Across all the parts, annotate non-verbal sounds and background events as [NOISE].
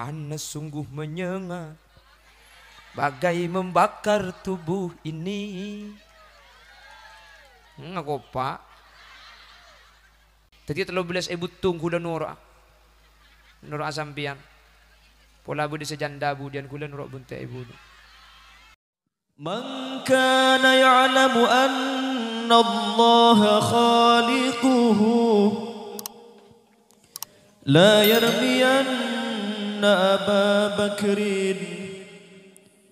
Yohanes sungguh menyengat bagai membakar tubuh ini. Ngaku pak. Tadi terlalu belas ibu tunggu dan nura. Nura asampian. Pola budi sejanda budian kula nura bunte ibu. Man kana ya'lamu anna Allah khaliquhu la yarmiyanna أن أبا بكر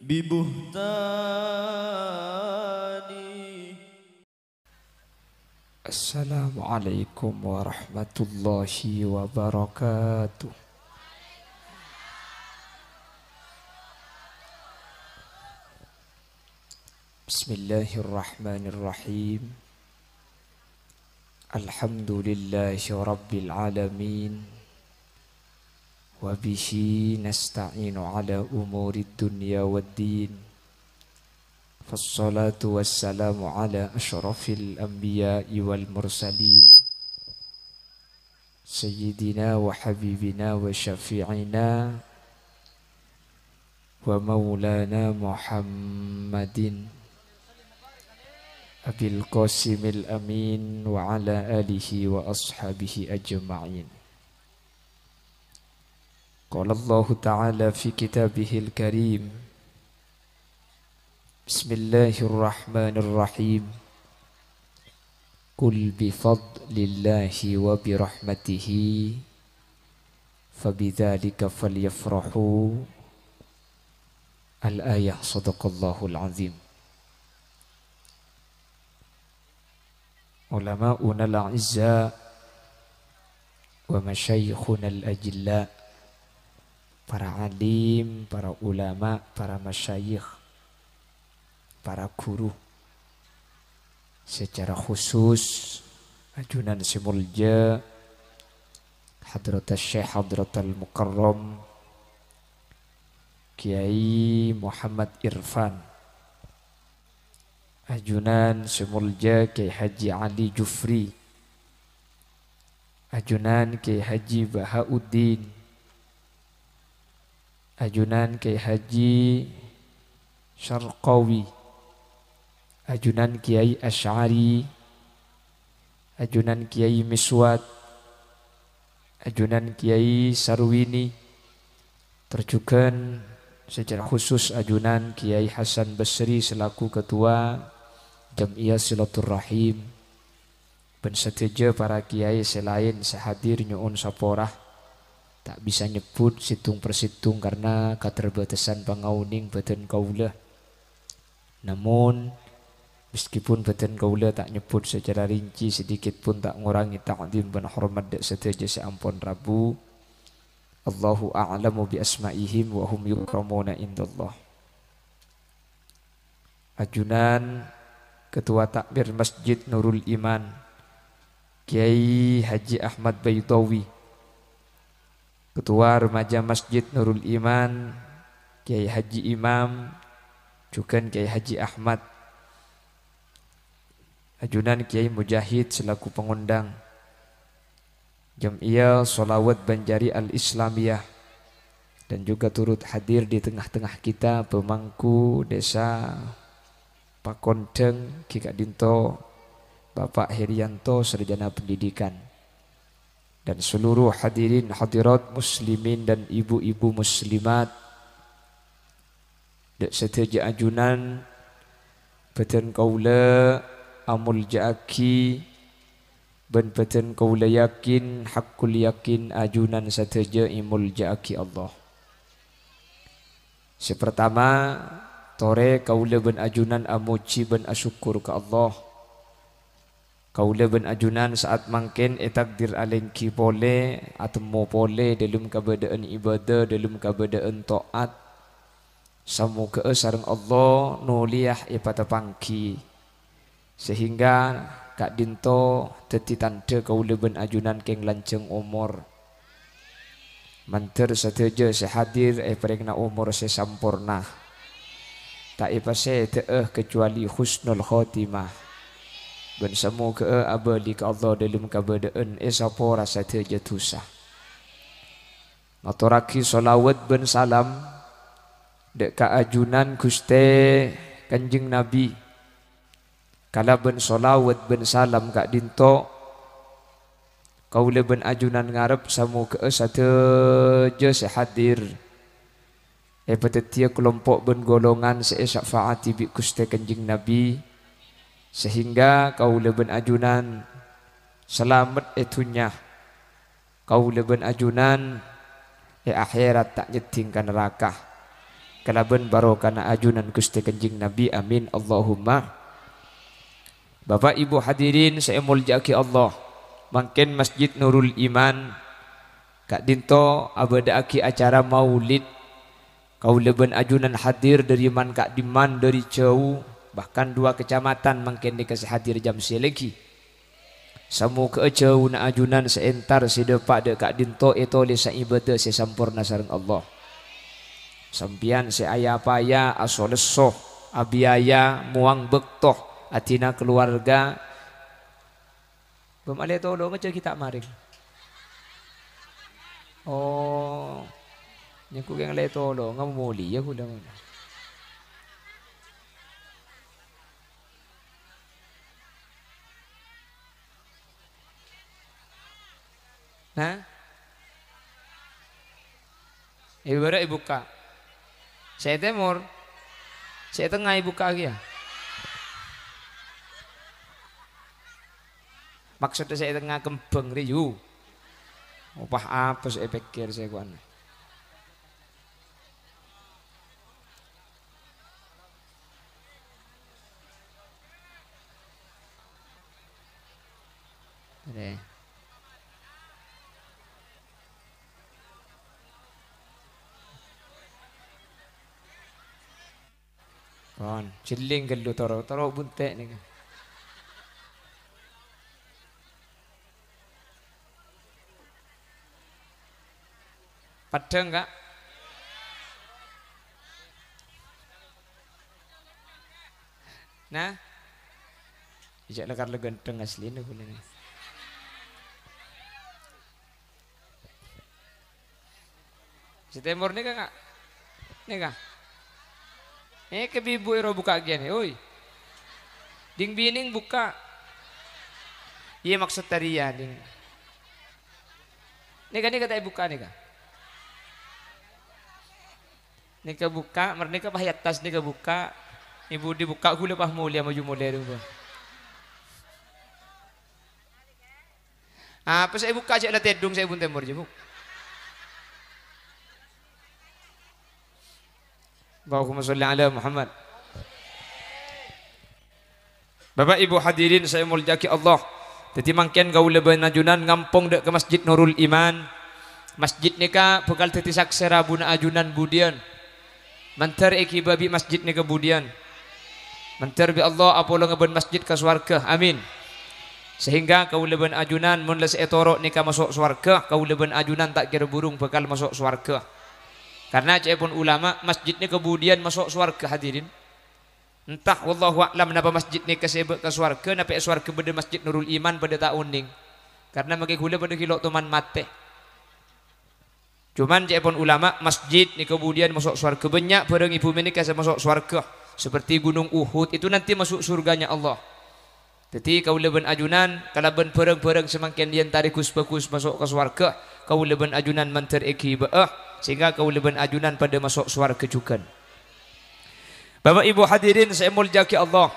ببهتان السلام عليكم ورحمة الله وبركاته بسم الله الرحمن الرحيم الحمد لله رب العالمين وبه نستعين على أمور الدنيا والدين فالصلاة والسلام على أشرف الأنبياء والمرسلين سيدنا وحبيبنا وشفيعنا ومولانا محمد أبي القاسم الأمين وعلى آله وأصحابه أجمعين قال الله تعالى في كتابه الكريم بسم الله الرحمن الرحيم قل بفضل الله وبرحمته فبذلك فليفرحوا الآية صدق الله العظيم علماؤنا الأعزاء ومشايخنا الأجلاء para alim, para ulama, para masyayikh, para guru. Secara khusus Ajunan Simulja, Hadrat Syekh Hadrat Al-Mukarram, Kiai Muhammad Irfan, Ajunan Semulja Kiai Haji Ali Jufri Ajunan Kiai Haji Bahauddin ajunan Kiai Haji Syarqawi, ajunan Kiai Ash'ari, ajunan Kiai Miswat, ajunan Kiai Sarwini, terjukan secara khusus ajunan Kiai Hasan Basri selaku Ketua Jam'iyah Silaturrahim, pensetuju para kiai selain sehadir nyuun saporah, tak bisa nyebut situng persitung karena keterbatasan pangauning badan kaula. Namun meskipun badan kaula tak nyebut secara rinci sedikit pun tak ngurangi ta'zim dan hormat dak sedaja seampun Rabu. Allahu a'lamu bi asma'ihim wa hum yukramuna indallah. Ajunan Ketua Takbir Masjid Nurul Iman Kiai Haji Ahmad Bayutawi Ketua Remaja Masjid Nurul Iman, Kiai Haji Imam, juga Kiai Haji Ahmad, Ajunan Kiai Mujahid selaku pengundang, Jam'iyah Solawat Banjari Al-Islamiyah, dan juga turut hadir di tengah-tengah kita pemangku desa Pakondeng, Kika Dinto, Bapak Herianto, Serjana Pendidikan dan seluruh hadirin hadirat muslimin dan ibu-ibu muslimat dak ajunan peten kaula amul jaaki ben peten kaula yakin hakul yakin ajunan seteja imul jaaki Allah sepertama tore kaula ben ajunan amuci ben asyukur ke Allah Kaula bin ajunan saat mungkin etakdir alengki pole atmo pole dalam keberadaan ibadah dalam keberadaan taat semoga sareng Allah nuliyah ipata pangki sehingga kak dinto teti tante kaula bin ajunan keng lanceng umur menter sateja sehadir e peregna umur sesampurna tak ipase teeh kecuali khusnul khotimah Ben semua ke eh, abadi Allah dalam kabadaan esapo eh, rasa teja tusah. Maturaki solawat ben salam dek ajunan kuste kanjeng Nabi. Kala ben solawat ben salam kak dinto kau leben ajunan ngarep semua ke eh, satu je sehadir. Epatetia kelompok ben golongan seesak faati bi kuste kanjeng Nabi sehingga kau leben ajunan selamat etunya kau leben ajunan e akhirat tak nyetingkan neraka barokah barokana ajunan Gusti Nabi amin Allahumma Bapak Ibu hadirin saya muljaki Allah mungkin Masjid Nurul Iman Kak Dinto abadaki acara maulid kau leben ajunan hadir dari man kak diman dari jauh bahkan dua kecamatan mungkin dikasih hadir jam siliki semu keeceu na ajunan seentar si depak dekat dinto itu li saibete si sampurna sareng Allah sampian si ayapaya asolesoh abiaya muang bektoh atina keluarga Pemali itu lo macam kita maring. Oh, nyaku yang lain itu lo ngamuli ya kuda mana. Hah? Ibu bara ibu ka. Saya temur. Saya tengah ibu ka ya. Maksudnya saya tengah kembang riu. Upah apa saya pikir saya kuana. Jeling gelu toro, toro buntek nih. Padang kak? Nah, ijak lekar lu gendeng asli nih boleh nih. Si Timur nih kak, nih kak. Eh kebibu ero buka gini, eh, oi. Ding bining buka. Iya maksud tadi ya ding. Nika nika tak buka nika. Nika buka, merdeka bahaya tas buka. Ibu dibuka gula pah mulia maju mulia dulu. Apa ah, saya buka aja lah tedung saya pun temur jebuk. Allahumma sholli ala Muhammad. Bapak Ibu hadirin saya muljaki Allah. Jadi mangkian gaul leban ajunan ngampung dek ke Masjid Nurul Iman. Masjid nika bekal teti saksera buna ajunan budian. Mentar iki babi masjid nika budian. Mentar bi Allah apolo ngeben masjid ke swarga. Amin. Sehingga kau leban ajunan mun les etorok nika masuk swarga, kau leban ajunan tak kira burung bekal masuk swarga. Karena cek pun ulama masjidnya kemudian masuk surga hadirin. Entah wallahu a'lam napa masjidnya ke ke surga napa surga beda masjid Nurul Iman pada tak uning. Karena magi gula pada kilo teman mate. Cuman cek pun ulama masjid ni kemudian masuk surga banyak bareng ibu ini kasih masuk surga. Seperti gunung Uhud itu nanti masuk surganya Allah. Jadi kau leben ajunan, kalau ben pereng-pereng semakin dian tarik kus masuk ke surga, kau leben ajunan menteri eki ba'ah sehingga kau leban ajunan pada masuk suar kejukan Bapak Ibu hadirin saya muljaki Allah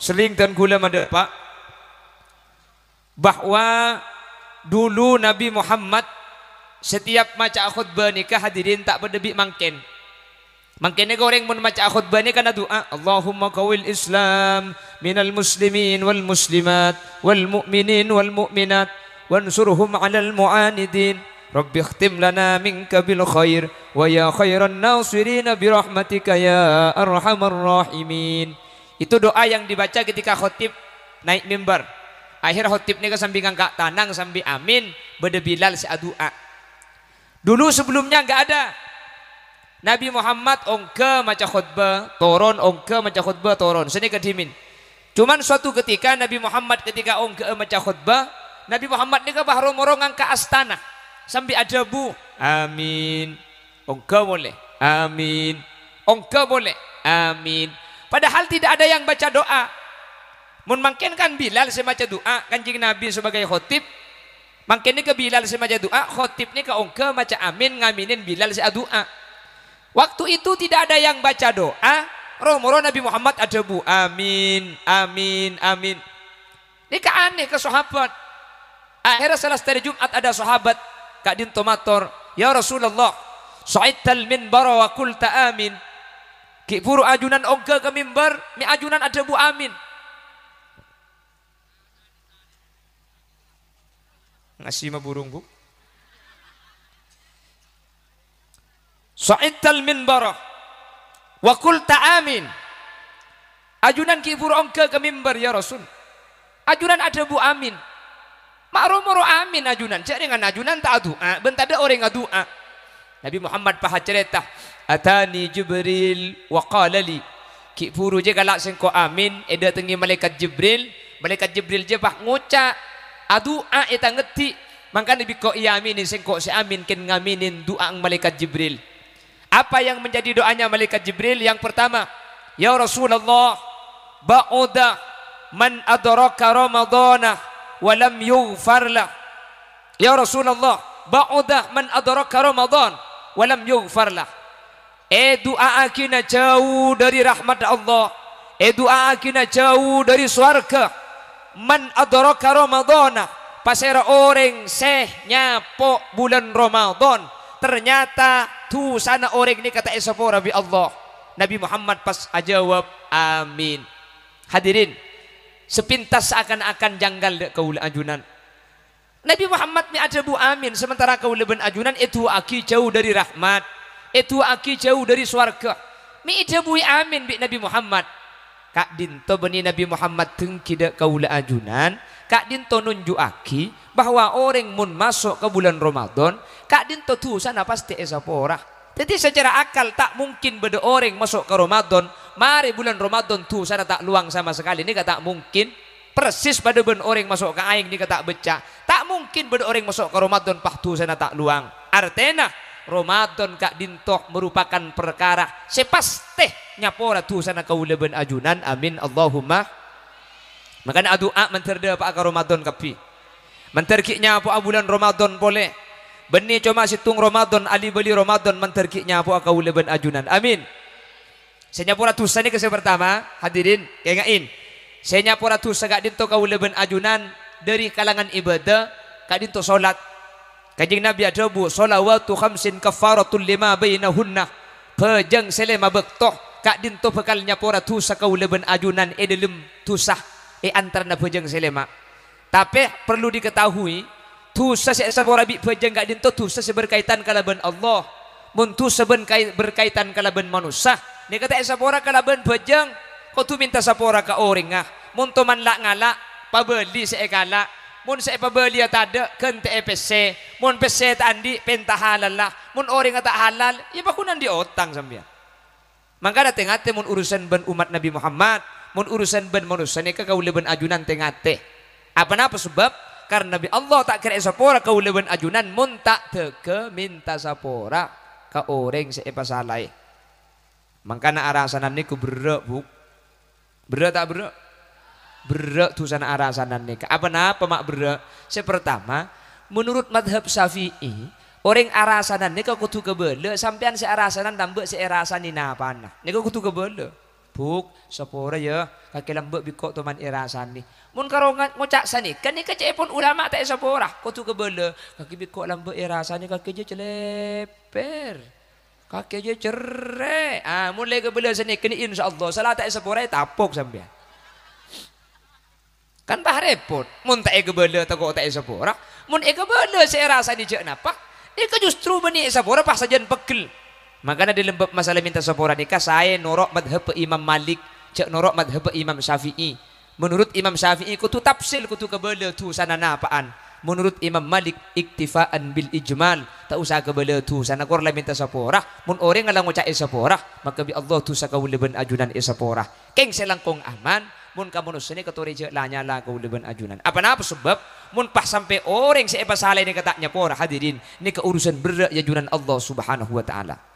sering dan gula mada Pak bahwa dulu Nabi Muhammad setiap maca khutbah nikah hadirin tak berdebik mangken Makanya orang pun maca khutbah ni karena doa Allahumma kawil Islam minal muslimin wal muslimat wal mu'minin wal mu'minat wansurhum alal mu'anidin رب اختم لنا منك بالخير ويا خير الناصرين برحمتك يا أرحم الراحمين itu doa yang dibaca ketika khutib naik mimbar akhir khutibnya ini kesampingan kak tanang sambil amin beda bilal seadua dulu sebelumnya nggak ada Nabi Muhammad ongke maca khutbah toron ongke maca khutbah toron sini kedimin cuman suatu ketika Nabi Muhammad ketika ongke maca khutbah Nabi Muhammad ini ke bahrom morongan ke astana sampai ada bu. Amin. Oh, engkau boleh. Amin. Oh, engkau boleh. Amin. Padahal tidak ada yang baca doa. Mungkin kan Bilal semaca doa jadi Nabi sebagai khotib. Mungkin ke Bilal semaca doa, khotib ini ke engkau maca amin ngaminin Bilal semacam doa. Waktu itu tidak ada yang baca doa. Romoro Nabi Muhammad ada bu. Amin, amin, amin. Ini keaneh ke sahabat. Akhirnya setelah Jumat ada sahabat Kak Dinto Mator, Ya Rasulullah, Sa'idtal minbar wa kulta amin. Ki puru ajunan ongke ke mimbar, mi ajunan ada bu amin. Ngasih ma burung bu. Sa'idtal minbar wa kulta amin. Ajunan ki puru oga ke mimbar ya Rasul. Ajunan ada bu amin. Maromoro amin najunan, Cari dengan ajunan tak doa. Ah, bentar ada orang yang doa. Ah. Nabi Muhammad paha cerita. Atani Jibril wa qala li. Ki je galak sengko amin. Eda eh, tengi malaikat Jibril. Malaikat Jibril je bah ngucak. Adu'a ah, eta eh, ngerti, Maka Nabi kok iya aminin sengko si amin ken ngaminin doa ang malaikat Jibril. Apa yang menjadi doanya malaikat Jibril? Yang pertama. Ya Rasulullah. Ba'udah man adoraka Ramadhanah walam yughfar lah. Ya Rasulullah, ba'udah man adraka Ramadhan, walam yughfar lah. Eh doa akina jauh dari rahmat Allah. Eh doa akina jauh dari surga. Man adraka Ramadan pasera orang seh nyapo bulan Ramadhan, ternyata tu sana orang ini kata esapora eh, bi Allah Nabi Muhammad pas ajawab amin hadirin sepintas seakan-akan janggal kau ajunan Nabi Muhammad mi ada bu amin sementara kau leben ajunan itu aki jauh dari rahmat itu aki jauh dari swarga mi idabui amin bi Nabi Muhammad kak dinto beni Nabi Muhammad teng kida kaula ajunan kak dinto nunjuk aki bahwa orang mun masuk ke bulan Ramadan kak dinto tuh sana pasti esa porah jadi secara akal tak mungkin beda orang masuk ke Ramadan. Mari bulan Ramadan tuh sana tak luang sama sekali. Ini tak mungkin. Persis pada ben orang masuk ke aing ini tak becak. Tak mungkin beda orang masuk ke Ramadan pah tuh sana tak luang. Artena Ramadan kak dintok merupakan perkara sepaste nyapora tuh sana kau leben ajunan. Amin Allahumma. Makanya doa apa pak Ramadan kapi. Menterkiknya apa bulan Ramadan boleh benih cuma situng Ramadan, ali beli Ramadan menterkiknya apa kau leben ajunan. Amin. Senyapura tusa ini kesempatan pertama, hadirin, kengain. Senyapura tusa kak dinto kau leben ajunan dari kalangan ibadah, kak dinto solat. Kajing Nabi ada bu solawatu khamsin kafaratul lima bainahunna. Pejeng selema bektoh kak dinto bekal pura tusa kau leben ajunan edelem eh tusah e antara na pejeng selema. Tapi perlu diketahui Tusa sabora bi pejeng gak dinto tusa seberkaitan kalaban Allah. Mun tusa ben berkaitan kalaban manusia. Ni kata sabora kalaban pejeng kau tu minta sabora ka orang ah. Mun tu man lak ngalak pabeli seekala. Mun saya pabeli ya tak ada kente EPC. Mun PC tak andi pentah halal lah. Mun orang tak halal, ya bakunan di otang sampean. Maka ada tengate mun urusan ben umat Nabi Muhammad, mun urusan ben manusia ni kau leben ajunan tengate. Apa napa sebab karena Nabi Allah tak kira sapora kau lewen ajunan mun tak teke minta sapora ka orang seepa salai mangkana arasanan niku berek buk, berek tak berek tu sana arasanan niku apa napa mak berek sepertama menurut madhab syafi'i orang arasanan niku kutu kebele sampean si arasanan tambah si arasan dina apa nah niku kutu kebele buk sepura ya kaki lembut bikok tuman irasan ni mun karo ngocak sani kan ni kece pun ulama tak sepura tu kebele kaki bikok lembut irasan ni kaki je celeper kaki je cerai ha, ah mun le kebele sani kini Insya Allah salah tak sepura ya tapok sambil. kan tak repot mun tak kebele tak tak sepura mun kebele saya rasa ni je napa Ika justru benih sabora pas sajian pegel Makanya di lembab masalah minta sopora nikah saya norok madhab Imam Malik, cek norok madhab Imam Syafi'i. Menurut Imam Syafi'i kutu tafsil kutu kebele tu sana napaan. Menurut Imam Malik iktifaan bil ijmal tak usah kebele tu sana kor la minta saporah mun orang ngalang ngucak eh saporah maka bi Allah tu sakau leben ajunan eh saporah. Keng selangkong aman mun kamu nusene ketori je lanya la kau leban ajunan. Apa napa sebab mun pas sampai orang sepa salah ini kataknya porah hadirin ini keurusan berat ajunan Allah Subhanahu wa taala.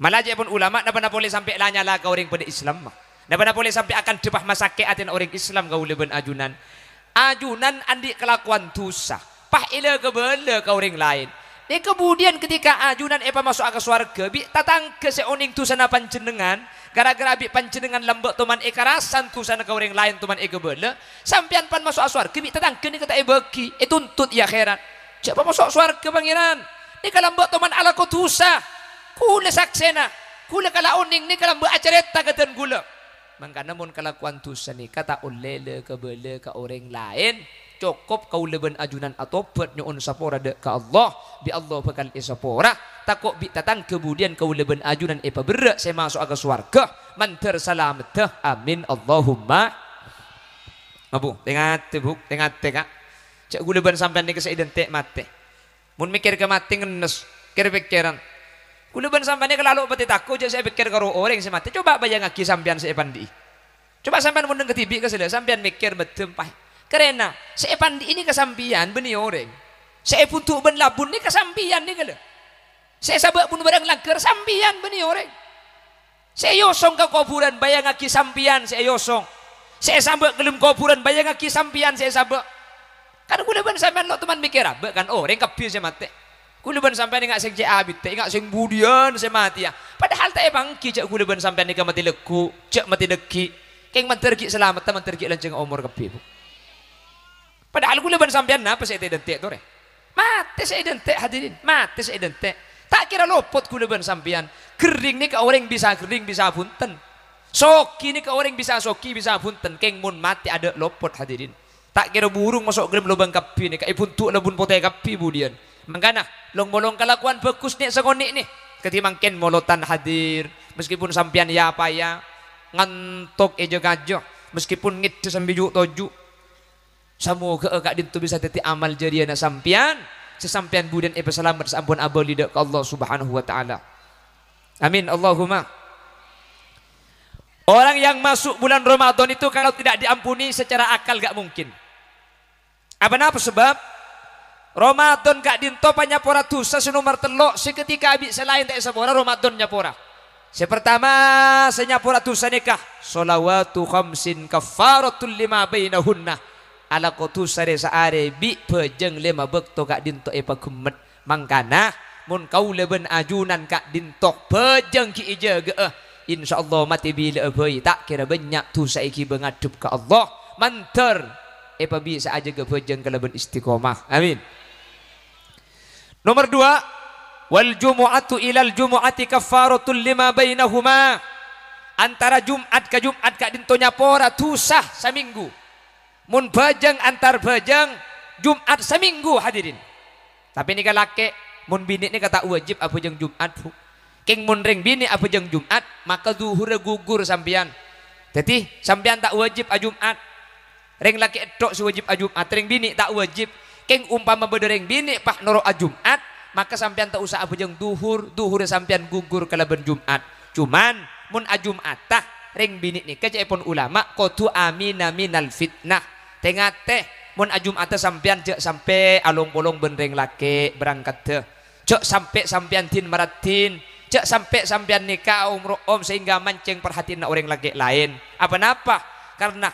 Malaje pun ulama napa na boleh sampai lanya lah orang pada Islam mah. Napa boleh sampai akan debah masak keatin orang Islam kau leben ajunan. Ajunan andi kelakuan tusa. Pah ila kebele kau orang lain. Dan kemudian ketika ajunan epa masuk ke swarga, bi tatang ke seoning tu sana panjenengan, gara-gara bi panjenengan lembek toman e karasan tu orang lain toman e kebele, sampean pan masuk swarga bi tatang ni kata e beki, e tuntut ya heran. Coba masuk swarga pangeran. Ni kalambak tuman ala kutusa kula saksena kula kala uning ni kala baacaret tagatan kula mangka namun kala tusan ni kata ulele ke bele ke orang lain cukup kau leben ajunan atau nyon sapora de ka Allah bi Allah bakal isapora takut bi tatang kemudian kau leben ajunan epa berak saya masuk agak swarga salam teh amin Allahumma abu tengah tebuk tengah tengah cek gue leben sampai nih keseidentik mati mun mikir ke mati ngenes kira pikiran Kula ben sampeyan kelaluk peti takut je saya pikir karo orang sing mati. Coba bayang lagi sampeyan saya pandi. Coba sampeyan mundeng ke ke sele, sampeyan mikir betem pah. Karena saya pandi ini kesampian beni orang. Saya puntuk ben labun ni kesampian ni kalau. Saya sabak pun barang langker sampian beni orang. Saya yosong ke kuburan bayang lagi sampian saya yosong. Saya sabak gelem kuburan bayang lagi sampian saya sabak. Kan kula ben sampeyan lo teman mikir abek kan orang kebi saya mati. Kuleban sampai ingat sing cek abit, ingat seng budian saya mati ya. Padahal tak bangki cek kuleban sampai nikah mati leku, cek mati deki. Keng mentergi selamat, teman tergi lenceng umur kepi. Padahal kuluban sampai apa saya identik tuh Mati saya identik hadirin, mati saya identik. Tak kira lopot kuleban sampean. Kering nih ke orang bisa kering bisa punten. Soki nih ke orang bisa soki bisa punten. Keng mun mati ada lopot hadirin. Tak kira burung masuk gelem lubang kapi nih, eh, kayak puntuk lebun potai kapi budian. Mangkana, long-bolong kelakuan bagus nih sekonik nih. Ketimbang ken molotan hadir. Meskipun sampian ya apa ya. Ngantuk ejo gajo. Meskipun ngit sambil juk toju. Semoga kak dintu bisa teti amal jariana sampian. Sesampian budan ibu selamat seampun abal lidak Allah subhanahu wa ta'ala. Amin Allahumma. Orang yang masuk bulan Ramadan itu kalau tidak diampuni secara akal gak mungkin. Apa, -apa sebab? Ramadan kak dinto panya pora dosa senumar telok seketika abi selain tak sabora Ramadan nyapora. Se pertama se nyapora dosa nikah. Salawatu khamsin kafaratul lima bainahunna. Ala qutu sare saare bi pejeng lima bekto kak dinto e pagumet. Mangkana mun kau leben ajunan kak dinto pejeng ki eh. Insya Allah mati bila beui tak kira banyak tu saiki mengadup ke Allah. Mantar Epa bi saja ke pejeng kalau ben istiqomah. Amin. Nomor dua, wal jumu'atu ilal jumu'ati kafaratul lima bainahuma. Antara Jumat ke Jumat kak dintonya pora tusah seminggu. Mun bajang antar bajang Jumat seminggu hadirin. Tapi ni laki mun bini ni kata wajib apa jeng Jumat. King mun ring bini apa jeng Jumat maka zuhur gugur sampian. Jadi sampian tak wajib a Jumat. Ring laki edok si wajib a Jumat, ring bini tak wajib. Keng umpama bedereng bini pak noro ajumat maka sampean tak usah abujeng duhur, duhur sampean gugur kala Jumat. Cuman mun ajumat tah ring bini ni pun ulama kodu amina minal fitnah. Tengah teh mun ajumat sampean jek sampai alung bolong bendereng laki berangkat teh. Jek sampai sampean tin maratin, cek sampai sampean nikah umroh om sehingga mancing perhatian orang laki lain apa napa karena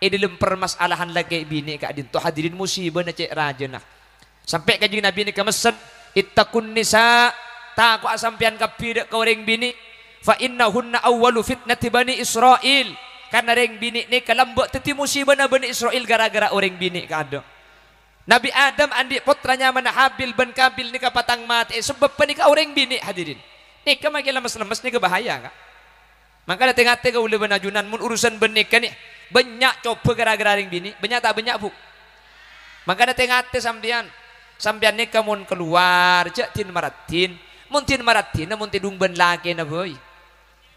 idilum eh, permasalahan lagi bini kak din to hadirin musibah na cek raja nak sampai kajing nabi ni kemesan ittakun nisa ta ko asampian kau pida bini fa innahunna awwalu fitnati bani israil karena ring bini ni kalambok teti musibah na bani israil gara-gara orang bini kak ada Nabi Adam andi putranya mana Habil ben Kabil ni kapatang mati eh, sebab penika orang bini hadirin. Ni kemakin lemes-lemes ni kebahaya kak. Maka ada tengah-tengah ulih benajunan mun urusan benik kan ni banyak coba gara-gara ring bini. banyak tak banyak bu. Makanya tengate sambian, sambian ni kemun keluar. Cek tin maratin. Mun tin maratin. Mun tidung ben lagi na boy.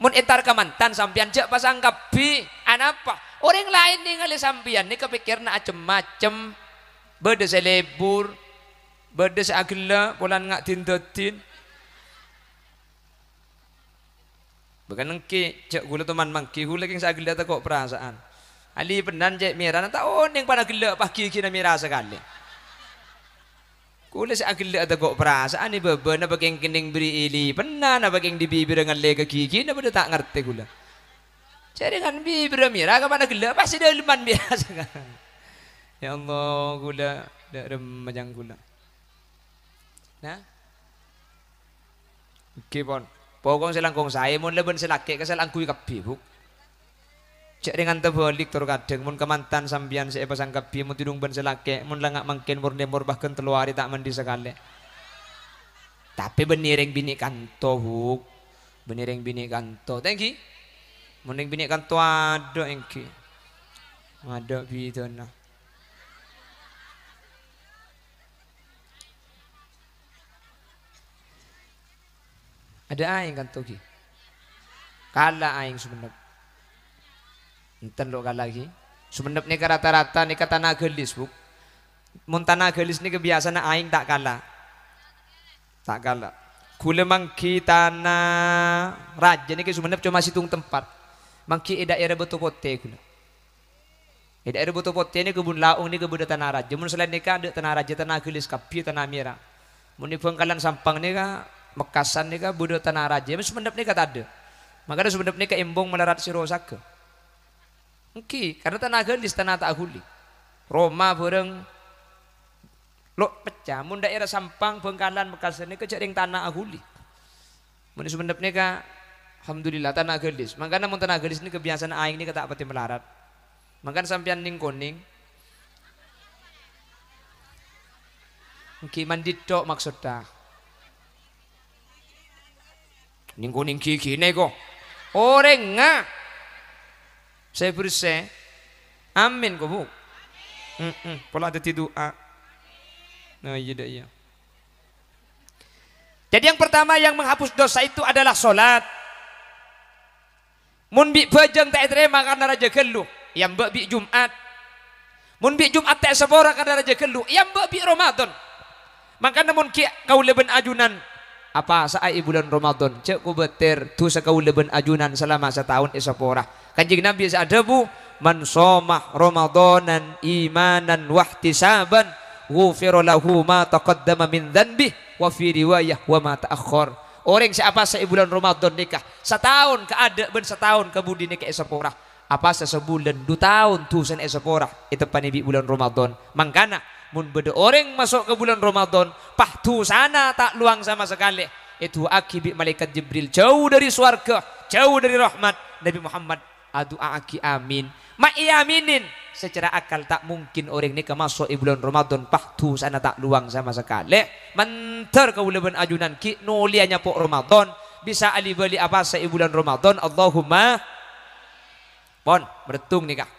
Mun entar ke mantan pas cek pasang kapi. Anapa? Orang lain ningali sambian ni kepikir na acem-macem. Beda selebur. Beda seagela. Bulan ngak tin-tin. Bukan nengki, cek gula teman mangki, gula king sagil data kok perasaan. Ali pernah je mira nanti taon ning pada gelak pagi kina mira sekali. Kula sa gelak ada kok perasaan ni bebe na bageng kening beri ili penan na bageng dibibir dengan lega gigi na pada tak ngerti kula. Cari kan bibir mira ka pana pasti dah leman biasa [LAUGHS] kan. Ya Allah kula dak remajang kula. Nah. Okey pon. Pokong selangkong saya mun leban selakek ke selangkui kabeh buk. Cek dengan terbalik tur kadeng mun kemantan sambian sangka sangkapi mun tidung ben selake mun langak mangken murni mur bahkan telu tak mandi sekali. Tapi beniring bini kanto huk. Beniring bini kanto. Thank you. Mending bini kanto ada engki. Ada bidana. Ada aing kanto ki. Kala aing sebenarnya. Enten lo lagi. Sumendep nih rata-rata nih kata gelis buk. Muntana gelis nih kebiasaan aing tak kalah. Tak kalah. Kule mangki tanah raja nih sumendep cuma situng tempat. Mangki eda era betul pote kule. Eda era betul pote nih kebun laung nih kebun tanah raja. Mun selain nikah ada tanah raja tanah gelis kapi tanah mira. Mun pengkalan sampang nih Mekasan nih kah tanah raja. Mun sumendep nih kata ada. Makanya sumendep nih ke embong melarat si ke. Engki, karena tenaga di tanah tak huli. Roma bareng lo pecah mun daerah Sampang Bengkalan Bekasene yang tanah ahuli. Mun sebenarnya ka alhamdulillah tanah gelis. Makanya mun tanah gelis ini kebiasaan aing ini kata peti melarat. Makanya sampean ning kuning. Engki mandi tok maksudnya. Ning kuning kiki neko. Orang ngah saya berusaha. Amin kau bu. Mm -mm. Pola ada doa. Nah iya dah iya. Jadi yang pertama yang menghapus dosa itu adalah solat. Mun bi tak terima karena raja keluh. Yang mbak bi Jumat. Mun bi Jumat tak sebora karena raja keluh. Yang mbak bi Ramadan. Maka namun kia kau leben ajunan. Apa saat bulan Ramadan. Cek ku betir. Tu sekau leben ajunan selama setahun esapora. Kanjeng Nabi ada bu man somah Ramadanan imanan wahtisaban ghufira lahu ma taqaddama min dhanbi wa fi riwayah wa ma ta'akhkhar. Orang siapa saya bulan Ramadan nikah, setahun ke ada ben setahun kebudi nikah esapora. Apa sesebulan dua tahun tu sen esapora itu panibi bulan Ramadan. Mangkana mun beda orang masuk ke bulan Ramadan, pah tu sana tak luang sama sekali. Itu akibat malaikat Jibril jauh dari swarga, jauh dari rahmat Nabi Muhammad adu aki amin ma yaminin iya secara akal tak mungkin orang ni kemasuk bulan Ramadan pahtu sana tak luang sama sekali mentar kau leben ajunan ki nulianya pok Ramadan bisa alibali apa se bulan Ramadan Allahumma pon bertung nih kak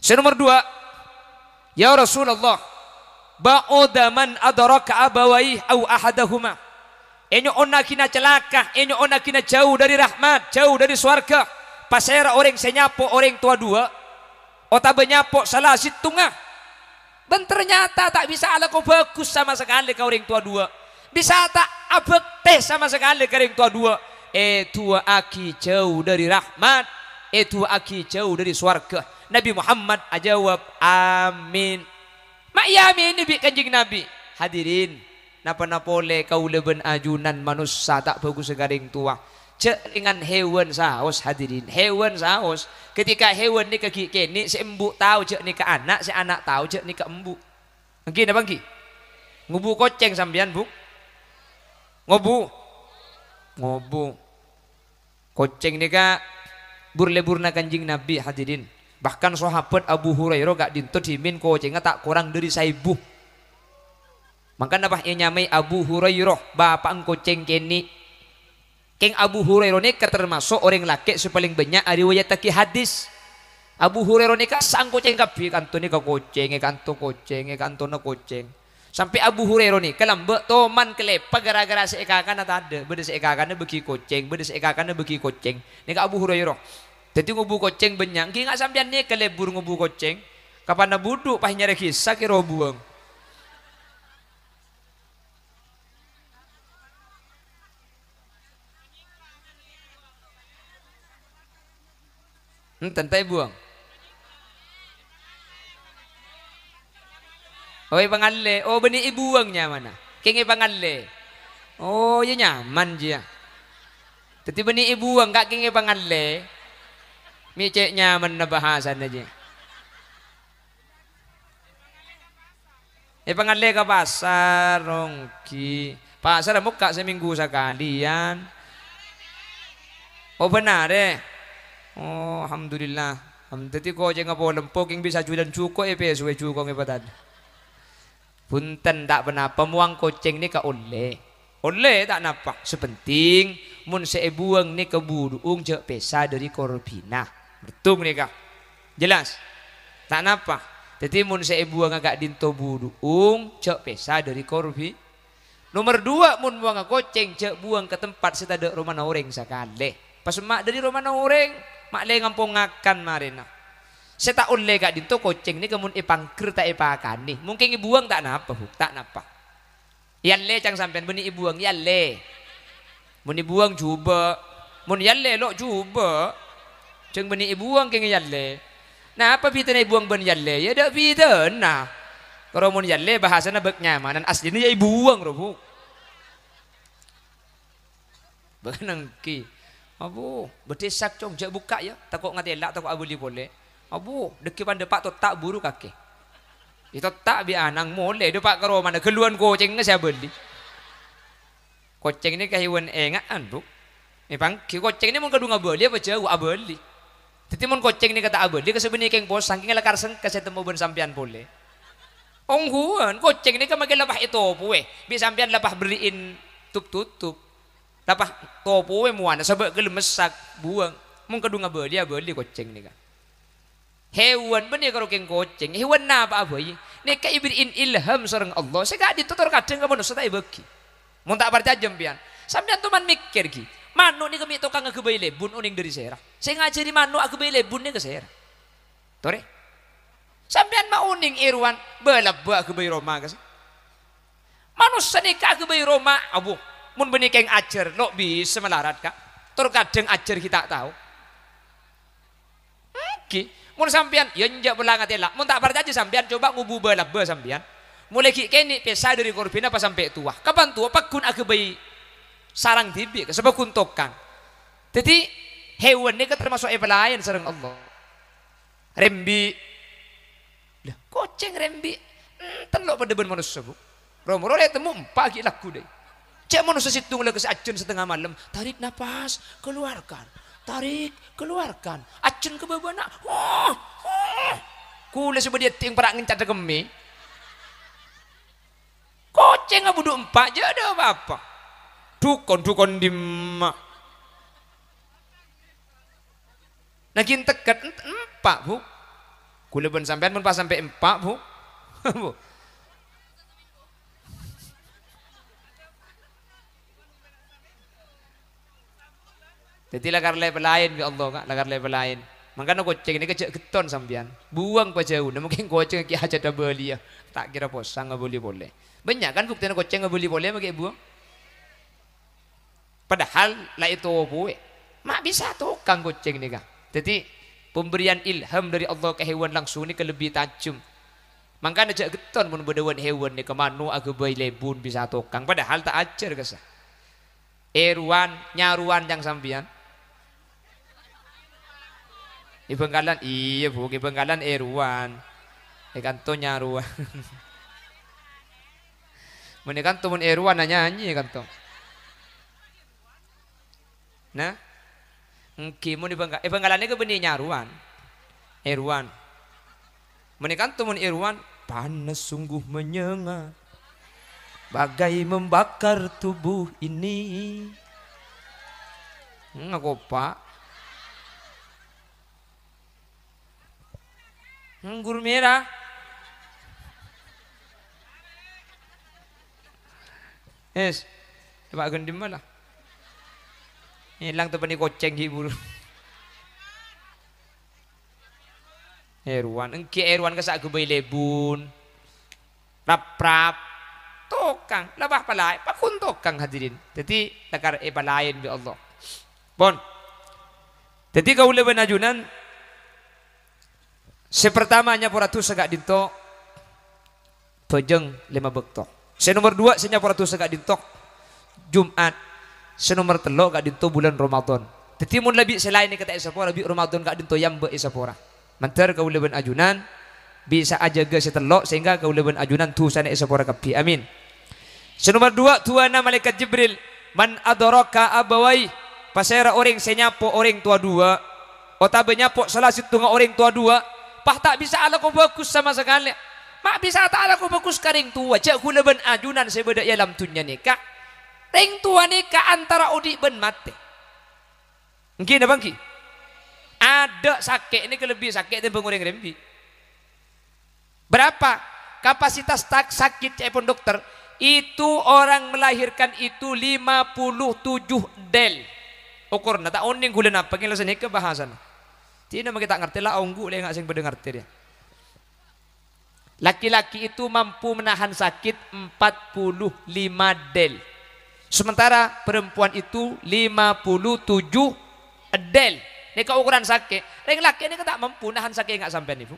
se nomor dua ya Rasulullah ba'uda man adaraka abawai au ahadahuma enyo ona kina celaka enyo ona kina jauh dari rahmat jauh dari suarga pasera orang senyapo orang tua dua otak benyapo salah situngah dan ternyata tak bisa ala kau bagus sama sekali ke orang tua dua bisa tak abek teh sama sekali ke orang tua dua eh tua aki jauh dari rahmat eh tua aki jauh dari swarga Nabi Muhammad ajawab amin mak yamin ya ibi kanjeng Nabi hadirin napa napole kau leben ajunan manusia tak bagus segaring tua cek dengan hewan saus hadirin hewan saus ketika hewan ni ke kini si embu tahu cek ni ke anak si anak tahu cek ni ke embu bangki apa bangki ngubu koceng sambian bu ngobu ngobu koceng ni burle burna kanjing nabi hadirin bahkan sahabat Abu Hurairah gak dintut himin kocengnya tak kurang dari saibu maka nabah nyamai Abu Hurairah bapak koceng kini Keng Abu Hurairah ni termasuk orang laki sepaling banyak riwayat taki hadis. Abu Hurairah ni kan sang kucing kapi kantu ni kucing, eh, kantu kucing, eh, kantu kucing. Sampai Abu Hurairah kalau kelambek toman kelepa gara-gara seekakana tak ada. Benda seekakana beki kucing, benda seekakana beki kucing. Ni ka Abu Hurairah. Jadi ngubu kucing banyak. Ki ngak sampean ni kelebur ngubu kucing. Kapan na buduk pahinya rekis sakiro buang. Enten buang. Oh iya, pangalle, oh beni ibuangnya mana? kenge pangalle. Oh iya, ya nyaman dia. Tetapi beni ibuang gak kenge pangalle. Mice nyaman na bahasan aja. Eh pangalle ke pasar rongki. Pasar muka seminggu sekalian. Oh benar deh. Oh, alhamdulillah. Am tadi kau jangan boleh po bisa jualan cuko e pe suwe cuko ngi padan. Punten tak benapa Pemuang koceng ni ka oleh. Oleh tak napa. Sepenting mun seebuang ni kebuduung cek pesa dari korbina. Bertung ni kak. Jelas? Tak napa. Jadi mun seibuang agak dinto buduung cek pesa dari korbi. Nomor dua mun buang koceng cek buang ke tempat setadek rumah naureng sakale. Pas emak dari rumah naureng mak le marina saya tak oleh kak dinto koceng ni kemun ipangker tak ipakan nih mungkin ibuang tak napa huk tak napa yalle cang sampean beni ibuang yalle muni ibuang cuba mun yalle lo cuba cang beni ibuang keng yalle nah apa pitana ibuang ben yalle ya dak nah kalau mun yalle bahasana bek nyamanan aslinya ya ibuang rubuh, Bukan nengki. Abu, sak cong jak buka ya. Takut ngati elak takut abu li boleh. Abu, deki pada depak tu tak buru kaki. Itu tak bi anang mole depak karo mana keluan koceng saya beli. Koceng ni kahiwan engak anduk. Memang ki koceng ni mun kadu li apa jauh li. Titi mun koceng ni kata abeli ke sebenarnya keng bos saking lekar seng ke temu ben sampean boleh. Ongguan kucing ni kan makin itu puwe. Eh. Bi sampean lebah beriin tutup tutup. Tapah topo we muana sebab gelemesak buang. Mung kadu ngabeli abeli koceng kak Hewan benih karo keng koceng. Hewan napa aboi? Nika ibrin ilham sareng Allah. Saya ditutur kadang ke manusia tak ibeki. Mun tak percaya jempian. Sampeyan tuman mikir ki. Manuk ni kami tukang ngegebai lebun uning dari serah. Saya ngajari manuk agebai lebun ni ke serah. Tore? Sampeyan ma uning Irwan belebak agebai Roma ke Manusia nikah kagebai Roma abu mun benikeng ajar nok bisa melarat kak terkadang ajar kita tahu Oke, mun sampean ya njak belangat elak mun tak percaya sampean coba ngubu balaba sampean mulai ki kene pesa dari korbina pas sampai tua kapan tua Pak kun aku bayi sarang tibi sebab kuntokan jadi hewan ini kan termasuk hewan lain serang Allah rembi lah koceng rembi enten hmm, lo pada ben manusia bu romo temu pagi laku deh Cek manusia situng lagi acun setengah malam. Tarik nafas, keluarkan. Tarik, keluarkan. Acun ke bawah nak. Oh, oh. Kula sebab dia ting perak ngencat gemi. Koceng buduk empat aja ada apa-apa. Dukon, dukon dimak. Naging tekat empat bu. Kula pun sampean pun pas sampai empat bu. [LAUGHS] Jadi lagar lain lain ya bi Allah kak, lagar lain lain. Makanya goceng ini kecil keton sambian. Buang pa jauh, nah mungkin goceng kia aja dah beli ya. Tak kira posang nggak boleh boleh. Banyak kan buktinya goceng nggak boleh boleh pakai buang. Padahal lah itu bue. Mak bisa tukang koceng ini kak. Jadi pemberian ilham dari Allah ke hewan langsung ini kelebih tajam. Makanya aja keton pun berdewan hewan ni kemana aku bayi lebun bisa tukang. Padahal tak ajar kesah. Eruan, nyaruan yang sambian. Kibengkalan iya bu, kibengkalan eruan. Eh, Ikan eh, to nyaruan. [LAUGHS] Menekan tumun eruan eh, nyanyi kan to. Nah, engki mun ibengkal, ibengkalan ini kebeni nyaruan. Eruan. Menekan tumun eruan panas sungguh menyengat. Bagai membakar tubuh ini. Ngakopak Hmm, guru merah. Yes. Pak gendim malah. Hilang teman koceng ibu. Erwan, engki Erwan kesak gebay lebun. Rap-rap. Tokang, labah palai, pakun tokang hadirin. Jadi takar e eh, palain bi Allah. Bon. Jadi kau lebih najunan Si pertamanya pura tu segak dintok. Pejeng lima bektok. Si nomor dua si pura tu segak dintok. Jumat. Si nomor telok gak dintok bulan Ramadan. Tetimun lebih selain ini kata isapora. Lebih Ramadan gak dintok be isapora. Mantar kau leban ajunan. Bisa aja ke si telok sehingga kau leban ajunan tu sana isapora kepi. Amin. Si nomor dua tuana malaikat Jibril. Man adoroka abawai. Pasera orang senyapo orang tua dua. Otabenya po salah situ orang tua dua. Pah tak bisa ala ku bagus sama sekali. Mak bisa tak ala ku bagus kering tua. Cak gula ben ajunan sebeda dalam tunya neka, Ring tua neka antara udi ben mati. Mungkin apa bangki? Ada sakit ini kelebih sakit dan pengurang rembi. Berapa kapasitas tak sakit cek pun dokter? Itu orang melahirkan itu 57 del. Ukur nata oning gula napa? Kita ke bahasan. Tino tak ngerti lah onggu leh nggak sing pada ngerti dia. Laki-laki itu mampu menahan sakit 45 del. Sementara perempuan itu 57 del. Ini ukuran sakit. Ring laki ini tak mampu nahan sakit nggak sampai nih bu.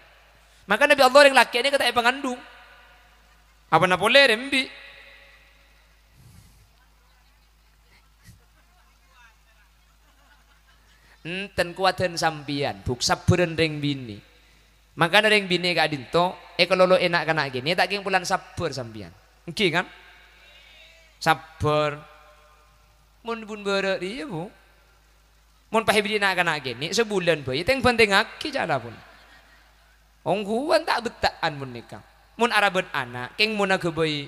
Maka Nabi Allah yang laki ini tak pengandung. Apa nak boleh rembi? enten hmm, kuwaten sampian buk saburen ring bini maka ring bini kak dinto e kalau enak kena gini tak keng pulan sabur sampian Oke kan sabur mun bun berek iya bu mun pahe bini nak kena gini sebulan bayi iya, teng penting aki cara pun Ongguan tak betaan mun nikah mun arabet anak keng mun aku bayi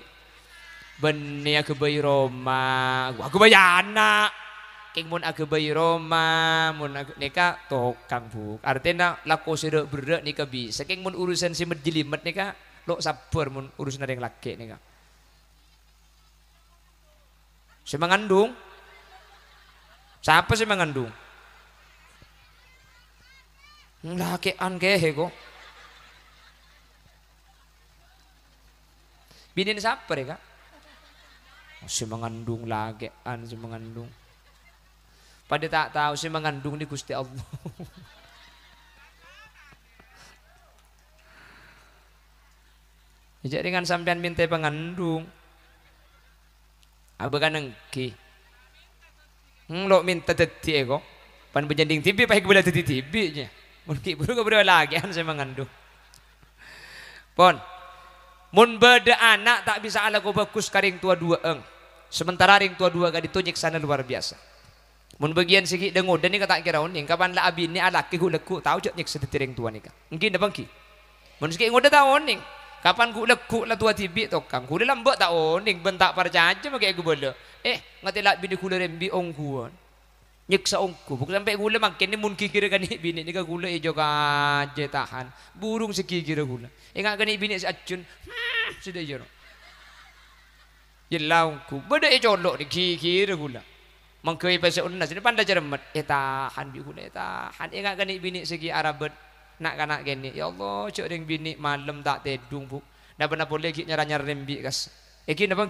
benih aku bayi Roma aku bayi anak king mun bayi ya Roma mun neka nika tokang buk artinya lako sedok berdek nika bisa king mun urusan si medjelimet neka lo sabar mun urusan ada yang laki nika si mengandung siapa si mengandung lakian kehe kok binin sabar ya kak si mengandung an, si mengandung pada tak tahu sih mengandung di Gusti Allah. Jadi kan sampean minta pengandung. Apa kan engki? Hmm, Lo minta tadi kok. Pan penjanding tibi pakai boleh tadi tibi nya. Mungkin baru kau berdua lagi kan saya mengandung. Pon. Mun beda anak tak bisa ala kau bagus karing tua dua eng. Sementara ring tua dua gak ditunjuk sana luar biasa. Mun bagian siki dengu dan ni kata kira oning kapan la abin ni alak ke leku tahu cek nyek sedetiring tuan ika. Mungkin dah ki. Mun siki ngode tahu oning Kapan ku leku la tua tibi tokang ku dalam buat tahu oning bentak percaya makai ku bola. Eh ngati la bini kula rembi ongkuan. Nyeksa ongku bukan sampai gula makin ni mun kikira kan bini ni ka gula ijo kaje tahan. Burung siki kira gula. Ingat kan bini si acun. Hmm, sudah jero. Jelau ku beda ijo lok ni kikira gula mengkui pesa unna sini panda jeremet etahan eh, bihun etahan enggak kena bini segi arabet nak kanak gini ya Allah cok ring bini malam tak tedung bu dah benar boleh eh, ki nyara nyara rembi kas eki napa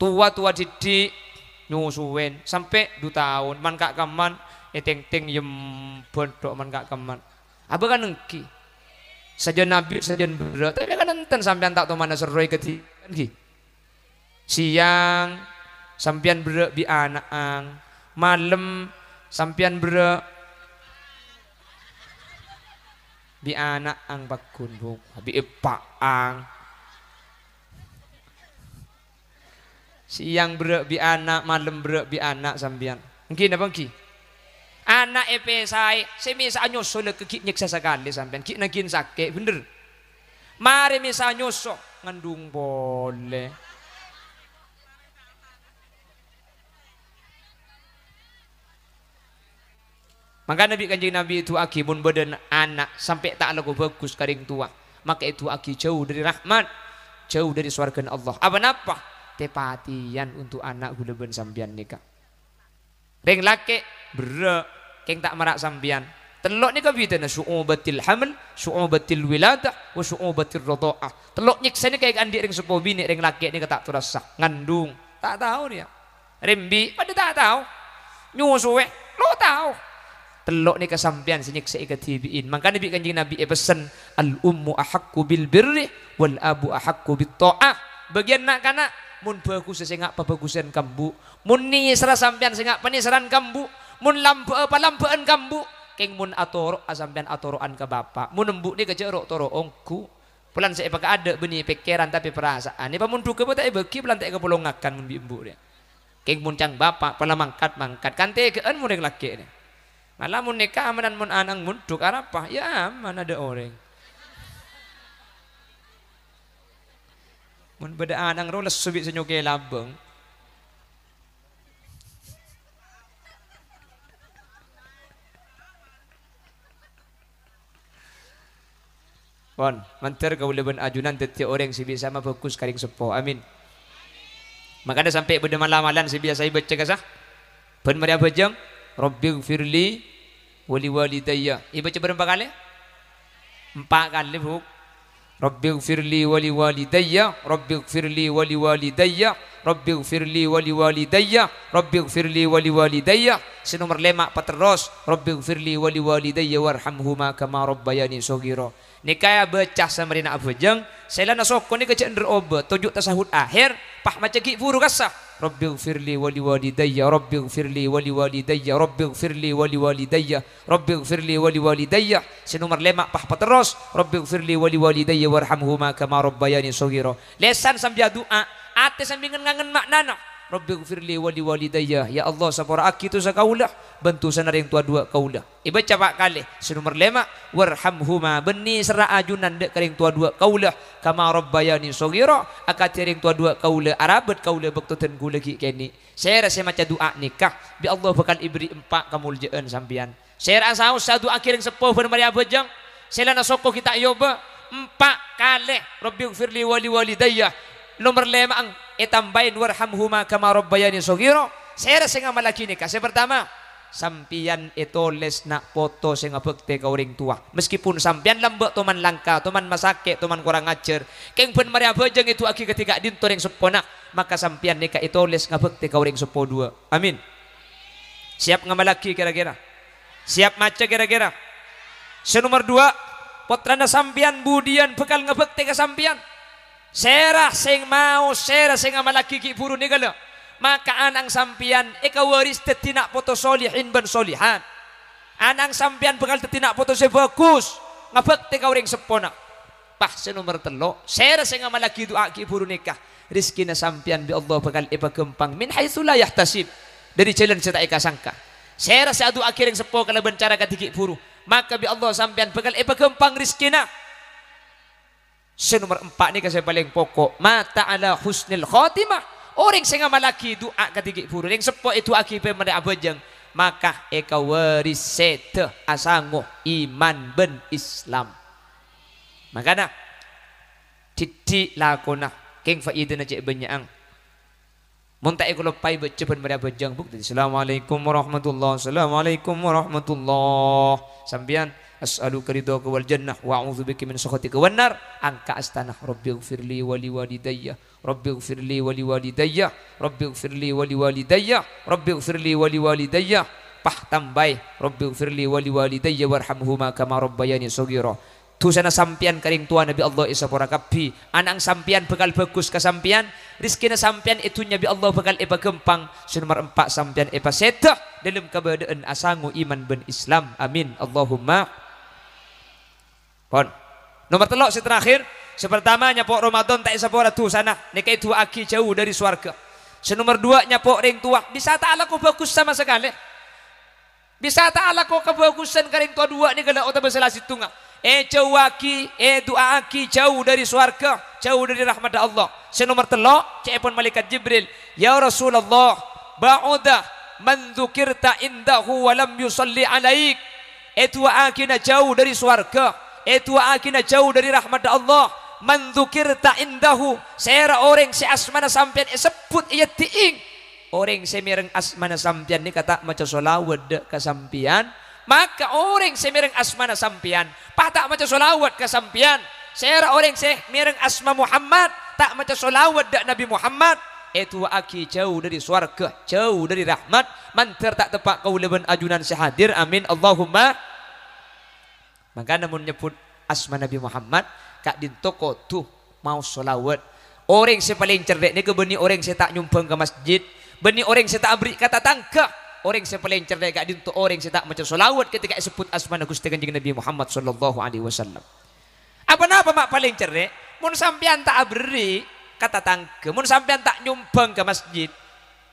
tua tua didik nyusuwen sampai dua tahun man kak kaman eteng eh, teng yem bentuk man kak kaman apa kan engki saja nabi saja berat tapi kan enten sampean tak tahu mana seroi ketiga kan engki siang sampian berak bi ang malam sampian berak bi anak ang bakun bung bi e ang siang berak bi anak malam berak bi anak sampian engki napa engki anak epe sai semisa nyusul ke ki nyiksa sekali sampian ki nakin sakit bener mari misa nyusuk ngandung boleh Maka Nabi kanjeng Nabi itu agi mun badan anak sampai tak lagu bagus karing tua. Maka itu agi jauh dari rahmat, jauh dari swarga Allah. Apa napa? Tepatian untuk anak gula ben sambian nikah. Ring laki berak keng tak marak sambian. Telok nikah bida na su'ubatil hamil, su'ubatil wiladah, wa su'ubatil radha'ah. Telok nyiksa ni kayak andik ring sepo bini ring laki ni tak terasa ngandung. Tak tahu dia. Rembi pada tak tahu. Nyusuwe lo tahu telok ni kesampian senyeksai ketibiin. Maka nabi kanjeng Nabi eh, pesan al ummu ahakku bil birri wal abu ahakku bil ta'ah. Bagian nak kana mun bagus sengak bagusan kambu. Mun ni sampian sesengak penisaran kambu. Mun lampu apa eh, lampuan kambu. Keng mun atoro asampian ah, atoroan ke bapa. Mun embuk ni kejerok toro ongku. Pelan saya pakai ada beni pikiran tapi perasaan. Ni pamun duka pun tak beki pulan tak kepolongakan mun bi embuk dia. Keng mun cang bapa pulan mangkat mangkat. Kan tekeen mun laki ni. Alamun nah, nikah amanan mun anang munduk apa? ya aman ada orang. Mun beda anang rules subik senyuke labeng. Pon, mantar kau leban ajunan teti orang si biasa mah fokus karing sepo. Amin. ada sampai benda malam-malam si biasa ibu cekasah. Pen Maria Bejeng, Rabbighfirli wali walidayya. Ibu coba berapa kali? Empat kali, Bu. Rabbighfirli wali walidayya, Rabbighfirli wali walidayya, Rabbighfirli wali walidayya, Rabbighfirli wali walidayya. Sinomor pateros. paterus, Rabbighfirli wali walidayya warhamhuma kama rabbayani shaghira. Nikaya becah samarina abujeng. Selana sokko ni kecik ndr oba. Tujuh tasahud akhir. Pah macam kik buru kasah. Rabbil firli wali walidayya. Rabbil firli wali walidayya. Rabbil firli wali walidayya. Rabbil firli wali walidayya. Senumar lemak pah pateros. Rabbil firli wali walidayya. Warhamhumaka marabbayani sohiro. Lesan sambil doa. Ate sambil ngangen maknana. Rabbighfirli wali walidayah Ya Allah sabora akitu sakaulah bantu sana yang tua dua kaulah. Iba capak kali senumur lema warhamhuma Beni sera ajunan dek kering tua dua kaulah kama rabbayani sogiro Akati ring tua dua kaulah arabat kaulah bektuten ku lagi kini. Saya rasa macam doa nikah bi Allah bakal ibri empat kemuliaan sambian Saya rasa saus doa akhir yang sepuh ben mari abejang. Saya lana soko kita yoba empat kali Rabbighfirli wali walidayah Nomor lima ang itambayin warhamhuma kama rabbayani sugiro. saya sa nga malaki nih? Sa pertama, sampian ito les na foto sing abekte ka uring tua. Meskipun sampian lambek toman langka, toman masake, toman kurang ajar. Keng pun maria bejeng itu aki ketika din ring sepona, maka sampian nika ito les ngabekte ka uring sepo dua. Amin. Siap malaki kira-kira. Siap maca kira-kira. Senomor dua, potrana sampian budian bekal ngabekte ka sampian. Serah sing mau, serah sing amalah kiki buru lo, Maka anang sampian ika waris tetinak foto solihin ben solihan. Anang sampian bekal tetinak foto sebagus. Ngabekti kau ring sepona. Pah senomor telo. Serah sing amalah kidu aki buru nikah. Rizkina sampian bi Allah bekal eba gempang. Min haitsulah yahtasib. Dari jalan cerita ika sangka. Serah seadu aki yang sepo kalau bencara katiki buru. Maka bi Allah sampian bekal eba gempang rizkina. Se nomor empat ni kan saya paling pokok. Mata ala husnil khotimah. Orang saya malaki doa ketiga puluh. Yang sepok itu akibat mereka abajang. Maka eka waris sete asanguh iman ben Islam. Maka nak. Titik lakonah. Keng faidana cik banyak Muntai kalau pai bercepat mereka berjang bukti. Assalamualaikum warahmatullahi. Assalamualaikum warahmatullahi. sambian as'aluka ridhaka wal jannah wa a'udzubika min sakhatika wan nar angka astanah rabbighfirli wa liwalidayya rabbighfirli wa liwalidayya rabbighfirli wa liwalidayya rabbighfirli wa liwalidayya pah tambai rabbighfirli wa liwalidayya warhamhuma kama rabbayani saghira sana sampian kering tua Nabi Allah Isa pora kabi. Anang sampian bekal bagus ke sampian. Rizkina sampian itu Nabi Allah bekal eba gempang. Sunomor empat sampian eba sedah. Dalam keberadaan asangu iman ben Islam. Amin. Allahumma Pon. Nomor telok si terakhir, sepertama nyapok Ramadan tak sepora tu sana, nikai itu aki jauh dari Si nomor dua nyapok ring tua, bisa ta'ala ku bagus sama sekali. Bisa ta'ala kau kebagusan kering tua dua ni kalau otak berselasi tunga. Eh jauh aki, eh doa aki jauh dari swarga, jauh dari rahmat Allah. nomor telok, cek pun malaikat Jibril, Ya Rasulullah, ba'udah man dzukirta indahu wa lam yusalli alaik. Itu eh, aki jauh dari swarga itu akhirnya jauh dari rahmat Allah mandukir tak indahu saya orang si asmana sampian eh, sebut ia tiing. orang si mereng asmana sampian ni kata macam solawat ke sampian maka orang si mereng asmana sampian pah tak macam solawat ke sampian saya orang si mereng asma Muhammad tak macam solawat dak Nabi Muhammad itu aki jauh dari suarga jauh dari rahmat mantir tak tepat kau leban ajunan sehadir amin Allahumma Maka namun nyebut asma Nabi Muhammad kak din toko tuh mau solawat. Orang saya paling cerdik ni ke benih orang saya tak nyumbang ke masjid. Benih orang saya tak beri kata tangka. Orang saya paling cerdik kak din orang saya tak macam solawat ketika sebut asma Gusti Nabi Muhammad sallallahu alaihi wasallam. Apa napa mak paling cerdik? Mun sampean tak beri kata tangka, mun sampean tak nyumbang ke masjid,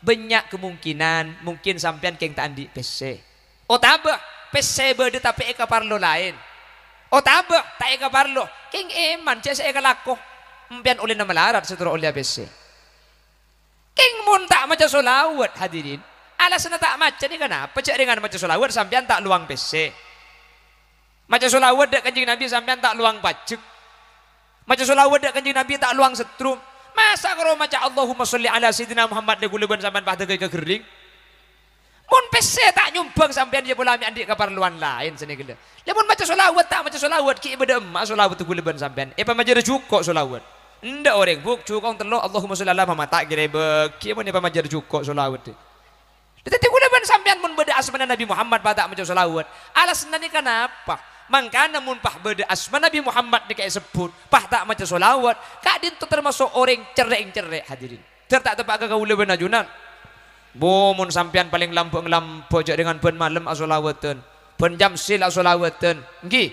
banyak kemungkinan mungkin sampean keng tak andi pc Oh tambah pc berde tapi eka parlo lain. O oh, taba, ta ega parlo. King eman, siya sa ega lako. Mpian uli na malarat, suturo uli abese. King munta maca solawat hadirin. Alas na tak maca ni kenapa? Cak dengan maca solawat sampean tak luang bese. Maca solawat dek kanjeng Nabi sampean tak luang pacek. Maca solawat dek kanjeng Nabi tak luang setrum. Masa kalau maca Allahumma sholli ala sayyidina Muhammad dak guluban sampean padah ke Mun pese tak nyumbang sampean je bola ambil andik keperluan lain sini gila. mun maca solawat tak maca solawat ki ibadah emak solawat tu guleban sampean. Eh pamaja cukup solawat. Ndak orang buk cukong telok Allahumma sholli ala Muhammad tak kira beki mun apa majar cukok solawat. Tetapi kula ban sampean mun beda asmana Nabi Muhammad tak maca solawat. Alasan ni kenapa? Mangkana mun pah beda asma Nabi Muhammad dikai sebut, pah tak maca solawat, Kadin tu termasuk orang cereng cereng hadirin. Tertak tak tepak ke kaula ban najunan, Bumun sampian paling lampu lampu jok dengan pun malam asolawatun. Pun jam sil asolawatun. Ngi.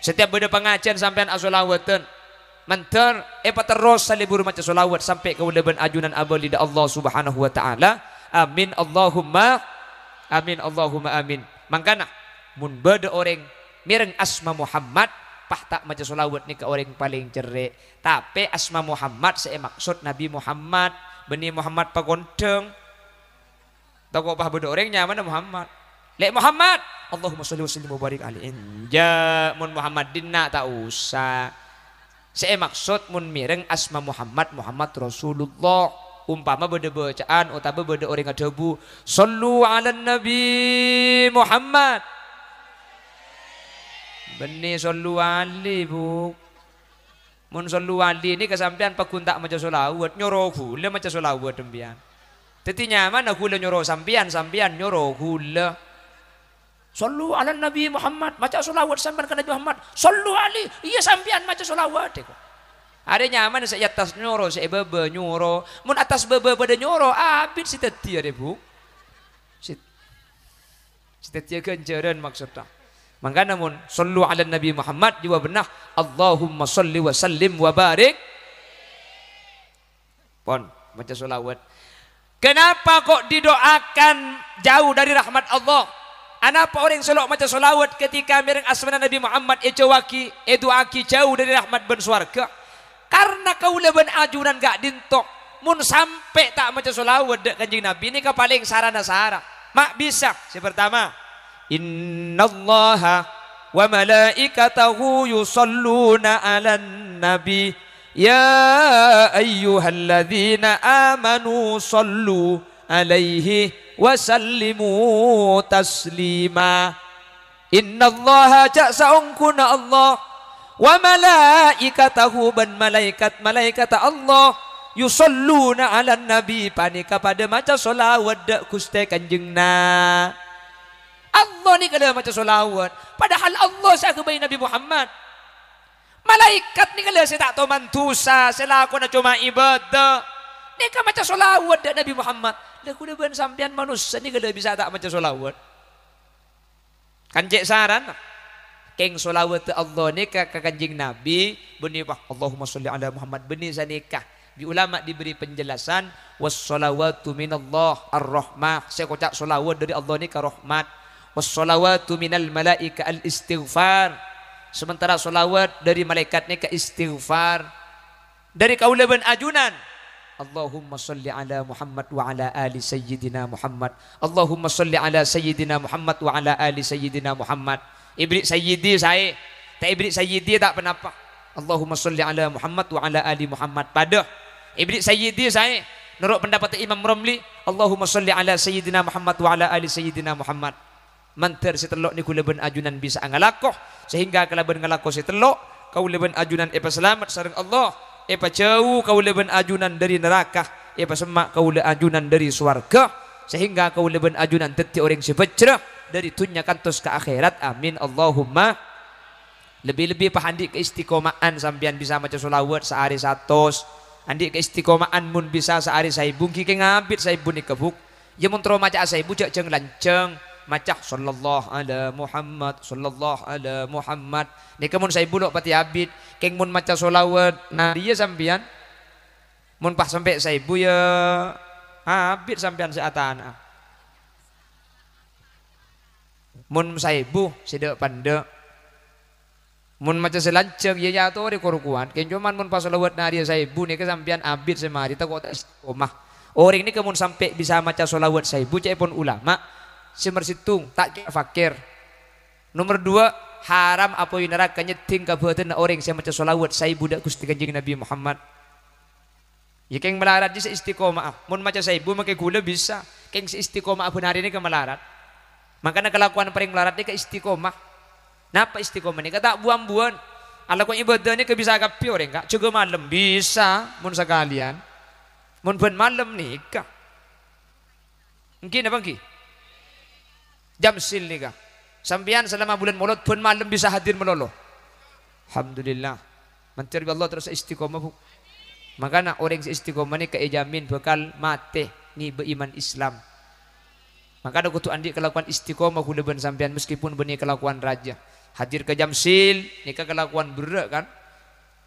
Setiap benda pengajian sampian asolawatun. Mentor epa eh, terus salibur macam solawat sampai ke wadaban ajunan abalida Allah subhanahu wa ta'ala. Amin Allahumma. Amin Allahumma amin. Mangkana mun benda orang mireng asma Muhammad pah tak macam solawat ni ke orang paling cerik. Tapi asma Muhammad saya maksud Nabi Muhammad. Benih Muhammad pagonteng. apa pah orangnya mana Muhammad. Lek Muhammad, Allahumma sholli wa sallim wa barik alaihi. Ya, mun Muhammadin dinna tak usah. Saya maksud mun mireng asma Muhammad Muhammad Rasulullah umpama beda bacaan utawa beda orang ngadebu sallu ala nabi Muhammad Beni sallu ali bu mun sallu ali ini pegun tak maca selawat nyoro le maca selawat dempian Tadi nyaman gula nyuruh sampian, sampian nyuruh gula. Sallu ala Nabi Muhammad, maca solawat sampean ke Nabi Muhammad. Sallu ali, iya sampian maca solawat. Ada nyaman saya atas nyuruh, saya bebe nyuruh. Mun atas bebe pada nyuruh, abis si tadi ada bu. Si, si tadi maksudnya. Maka namun sallu ala Nabi Muhammad juga benah. Allahumma salli wa sallim wa barik. Pon, maca solawat. Kenapa kok didoakan jauh dari rahmat Allah? Kenapa orang selok macam solawat ketika mereka asmana Nabi Muhammad ecewaki eduaki jauh dari rahmat ben swarga? Karena kau leben ajunan gak dintok mun sampai tak macam solawat dek kanjeng Nabi ini kau paling sarana sara. Mak bisa. Si pertama, Allah wa malaikatahu yusalluna ala nabi يا أيها الذين آمنوا صلوا عليه وسلموا تسليما إن الله جأسع كن الله وملائكته بن ملائكة ملائكة الله yusalluna ala nabi panika pada maca solawat dak kuste Allah ni kalau macam solawat padahal Allah sahabai Nabi Muhammad Malaikat ni kalau saya tak tahu mantusa, saya lakukan cuma ibadah. Ni kan macam solawat dari Nabi Muhammad. Dah kuda bukan sampean manusia ni kalau bisa tak macam solawat. Kan cek saran. Keng solawat Allah ni ke kan kanjeng Nabi benih Allahumma sholli ala Muhammad benih sanikah. Di ulama diberi penjelasan wassalawatu minallah ar-rahmah. Saya kocak solawat dari Allah ni ke rahmat. Wassalawatu minal malaika al-istighfar Sementara solawat dari malaikatnya ke istighfar. Dari kaulaban ajunan. Allahumma salli ala Muhammad wa ala ali sayyidina Muhammad. Allahumma salli ala sayyidina Muhammad wa ala ali sayyidina Muhammad. Ibrik sayyidi saya. Tak ibrik sayyidi tak kenapa. Allahumma salli ala Muhammad wa ala ali Muhammad. pada. Ibrik sayyidi saya. Nurut pendapat Imam Romli. Allahumma salli ala sayyidina Muhammad wa ala ali sayyidina Muhammad. manter si telok niku leben ajunan bisa ngalakoh sehingga kalaban ngalakoh si telok kau leben ajunan epa selamat sareng Allah epa jauh kau leben ajunan dari neraka epa semak kau le ajunan dari suarga sehingga kau leben ajunan teti orang si becerah dari tunya kantos ke akhirat amin Allahumma lebih-lebih pahandi ke istiqomaan sambian bisa macam sulawat sehari satu andi ke mun bisa sehari saya bungki ke ngabit saya bunik kebuk ya mun trauma saya bujak jeng lanceng macah sallallahu ala Muhammad sallallahu ala Muhammad nika mun saya buluk pati abid keng mun maca solawat nah dia sampean mun pas sampai saya bu ya abid sampean seatana mun saya bu sidak pandek mun maca selanceng ya jatuh di korukuan keng cuman mun pas solawat nah dia saya bu nika sampean abid semari tak kota istiqomah orang ini kemun sampai bisa maca solawat saya bu pun ulama semersitung tak fakir nomor dua haram apa yang neraka nyeting kabuatan orang saya macam solawat saya budak gusti kanjeng Nabi Muhammad ya keng melarat jadi istiqomah mun macam saya ibu makai gula bisa keng istiqomah hari ini ke melarat makanya kelakuan paling melarat ini ke istiqomah napa istiqomah ini kata buan-buan Allah kau ibadah ini bisa kapi orang kak juga malam bisa mun sekalian mun ben malam nikah mungkin apa mungkin jam silika sampean selama bulan mulut pun malam bisa hadir melolo Alhamdulillah menteri Allah terus istiqomah bu makanya orang istiqomah ini keijamin bekal mati ni beriman Islam maka ada kutu andi kelakuan istiqomah kuleban sampean meskipun benih kelakuan raja. Hadir ke jam jamsil, nikah kelakuan berat kan.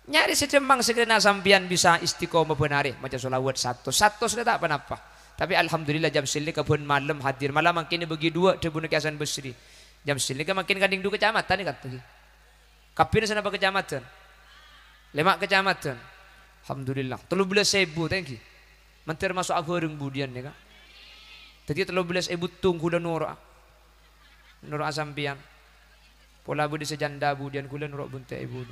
Nyari sedemang sekiranya sampean bisa istiqomah benari. Macam solawat satu. Satu sudah tak apa-apa. Tapi alhamdulillah jam sini kebun malam hadir. Malam makin bagi dua tribun kiasan Besri Jam sini ke makin kanding dua kecamatan kat lagi. Kapir apa kecamatan? Lemak kecamatan. Alhamdulillah. Telu belas ribu, thank you. Mentir masuk agoreng budian ya kan. Tadi telu belas ribu tunggu dan nurah Nur asampian. Pola budi sejanda budian kulen nurah bunte ibu.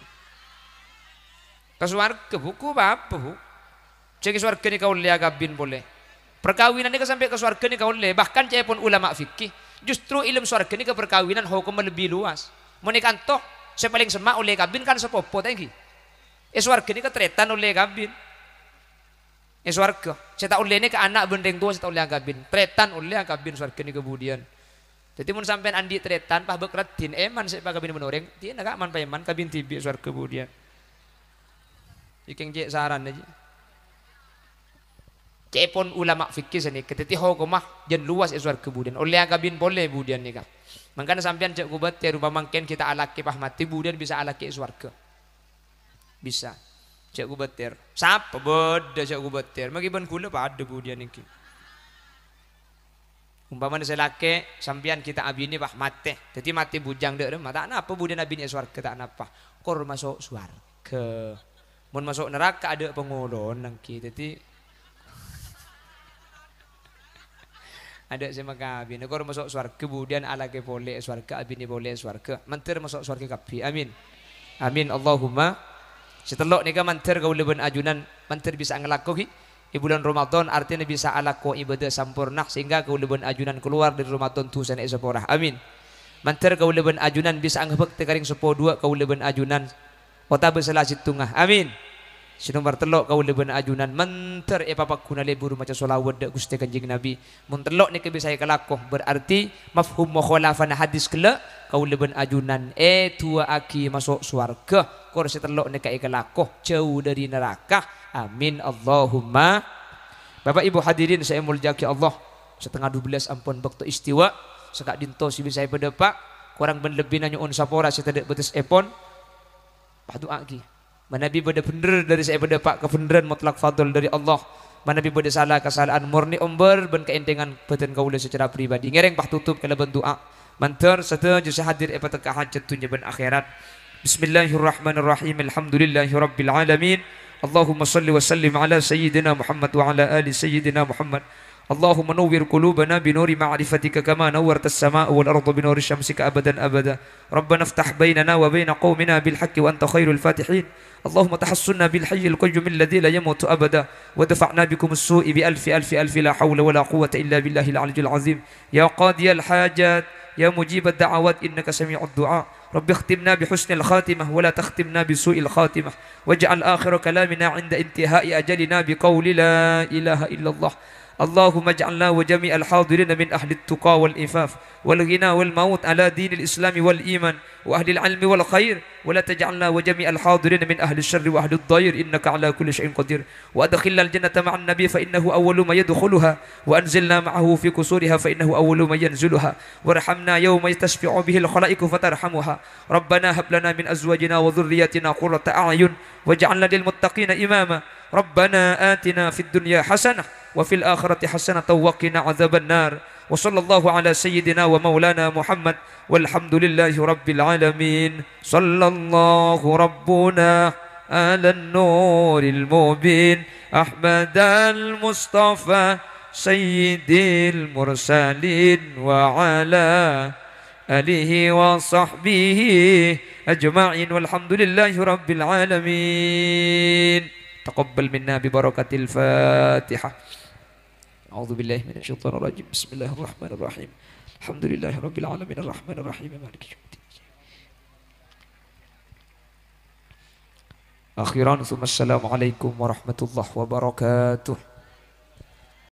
Kasuar kebuku apa bu? Cek suar kini kau lihat gabin boleh. Perkawinan ini sampai ke surga ini kau bahkan cai pun ulama fikih. Justru ilmu surga ini ke perkawinan hukum lebih luas. Menikah toh saya paling semak oleh kabin kan sepopo tinggi Eh surga ini tretan oleh kabin. Eh surga. Saya tak oleh ini ke anak bendeng tua saya tak oleh kabin. Tretan oleh kabin surga ini kemudian. Jadi mun sampai andi tretan pah bekrat din eman eh, pakai kabin menoreng, dia nak man eman kabin tibi suar kemudian. Iking cek saran aja cepon ulama fikih sini ketiti hukumah jen luas eswar kebudian oleh agabin boleh budian kak. makanya sampean cek kubat ya rupa mangken kita alaki pahmati budian bisa alaki eswar ke bisa cek kubatir ya. sapa bodoh cek kubatir ya. magi ban kula pada budian niki umpamanya selake sampean kita abini bah mate ya. jadi mati bujang deh mata apa budian abini eswar ke tak apa kor masuk suar ke mun masuk neraka ada pengulon nangki jadi Ada sama kami. Negor masuk swarga. Kemudian ala ke boleh swarga. Abini boleh swarga. Mentir masuk swarga kapi. Amin. Amin. Allahumma. setelah nika mentir kau leben ajunan. Mentir bisa ngelakui. Di bulan Ramadan artinya bisa ala ko ibadah sempurna. Sehingga kau leben ajunan keluar dari Ramadan tu sana seporah. Amin. Mentir kau leben ajunan bisa anggap tekaring sepo dua kau leben ajunan. Kota berselasit tungah. Amin. Situmbar telok kau leban ajunan menter e eh, papa kuna lebur macam solawat dak gusti kanjeng Nabi. Mun telok ni kebisai kelakoh berarti mafhum mukhalafan hadis kela kau leban ajunan e tua aki masuk surga Kor si telok ni kai kelakoh jauh dari neraka. Amin Allahumma. Bapak Ibu hadirin saya muljaki ya Allah. Setengah 12 ampun waktu istiwa. Sekak dinto si bisai pada pak. Kurang ben lebih nanya on sapora si tidak betes epon. Pak agi. Mana Nabi benda benar dari saya benda pak kebenaran mutlak fadl dari Allah. Mana Nabi benda salah kesalahan murni umber ben beten kau kaulah secara pribadi. Ngereng pak tutup kalau bantu. doa. Mantar serta jasa hadir apa eh, tak hajat tunjuk ben akhirat. Bismillahirrahmanirrahim. Alhamdulillahirobbilalamin. Allahumma salli wa sallim ala sayyidina Muhammad wa ala ali sayyidina Muhammad. اللهم نور قلوبنا بنور معرفتك كما نورت السماء والأرض بنور شمسك أبدا أبدا ربنا افتح بيننا وبين قومنا بالحق وأنت خير الفاتحين اللهم تحصنا بالحي القيوم الذي لا يموت أبدا ودفعنا بكم السوء بألف ألف ألف لا حول ولا قوة إلا بالله العلي العظيم يا قاضي الحاجات يا مجيب الدعوات إنك سميع الدعاء رب اختمنا بحسن الخاتمة ولا تختمنا بسوء الخاتمة واجعل آخر كلامنا عند انتهاء أجلنا بقول لا إله إلا الله اللهم اجعلنا وجميع الحاضرين من أهل التقى والإفاف والغنى والموت على دين الإسلام والإيمان وأهل العلم والخير ولا تجعلنا وجميع الحاضرين من أهل الشر وأهل الضير إنك على كل شيء قدير وأدخلنا الجنة مع النبي فإنه أول ما يدخلها وأنزلنا معه في كسورها فإنه أول ما ينزلها وارحمنا يوم يتشفع به الخلائق فترحمها ربنا هب لنا من أزواجنا وذرياتنا قرة أعين واجعلنا للمتقين إماما ربنا آتنا في الدنيا حسنة وفي الآخرة حسنة وقنا عذاب النار وصلى الله على سيدنا ومولانا محمد والحمد لله رب العالمين صلى الله ربنا على النور المبين أحمد المصطفى سيد المرسلين وعلى آله وصحبه أجمعين والحمد لله رب العالمين تقبل منا ببركة الفاتحة أعوذ بالله من الشيطان الرجيم بسم الله الرحمن الرحيم الحمد لله رب العالمين الرحمن الرحيم مالك يوم الدين أخيرا ثم السلام عليكم ورحمة الله وبركاته